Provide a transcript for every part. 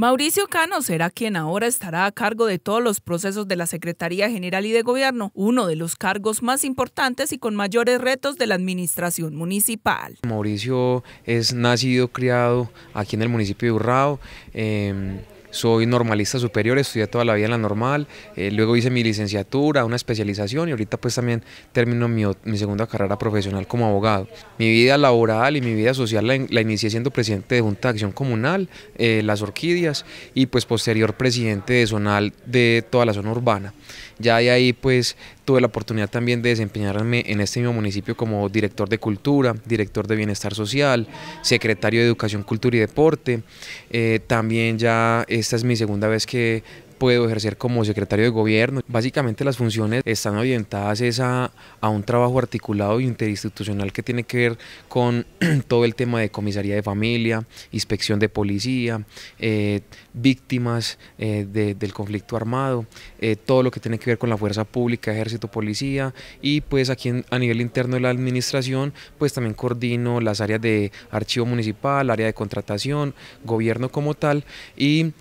Mauricio Cano será quien ahora estará a cargo de todos los procesos de la Secretaría General y de Gobierno, uno de los cargos más importantes y con mayores retos de la administración municipal. Mauricio es nacido, criado aquí en el municipio de Urrao. Em, soy normalista superior, estudié toda la vida en la normal, eh, luego hice mi licenciatura, una especialización y ahorita pues también termino mi, mi segunda carrera profesional como abogado. Mi vida laboral y mi vida social la, la inicié siendo presidente de Junta de Acción Comunal, eh, Las Orquídeas y pues posterior presidente de zonal de toda la zona urbana. Ya de ahí pues tuve la oportunidad también de desempeñarme en este mismo municipio como director de cultura, director de bienestar social, secretario de educación, cultura y deporte. Eh, también ya esta es mi segunda vez que puedo ejercer como secretario de gobierno. Básicamente las funciones están orientadas a, un trabajo articulado e interinstitucional que tiene que ver con todo el tema de comisaría de familia, inspección de policía, eh, víctimas eh, del conflicto armado, eh, todo lo que tiene que ver con la fuerza pública, ejército, policía y pues aquí a nivel interno de la administración pues también coordino las áreas de archivo municipal, área de contratación, gobierno como tal y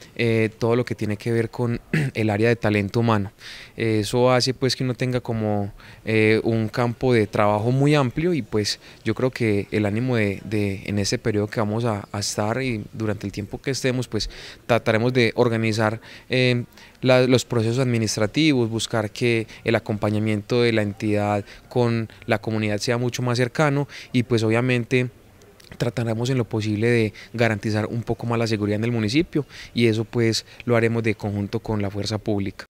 todo lo que tiene que ver con el área de talento humano. Eso hace pues que uno tenga como eh, un campo de trabajo muy amplio y pues yo creo que el ánimo de, en ese periodo que vamos a, estar y durante el tiempo que estemos pues trataremos de organizar eh, los procesos administrativos, buscar que el acompañamiento de la entidad con la comunidad sea mucho más cercano y pues obviamente trataremos en lo posible de garantizar un poco más la seguridad en el municipio y eso pues lo haremos de conjunto con la fuerza pública.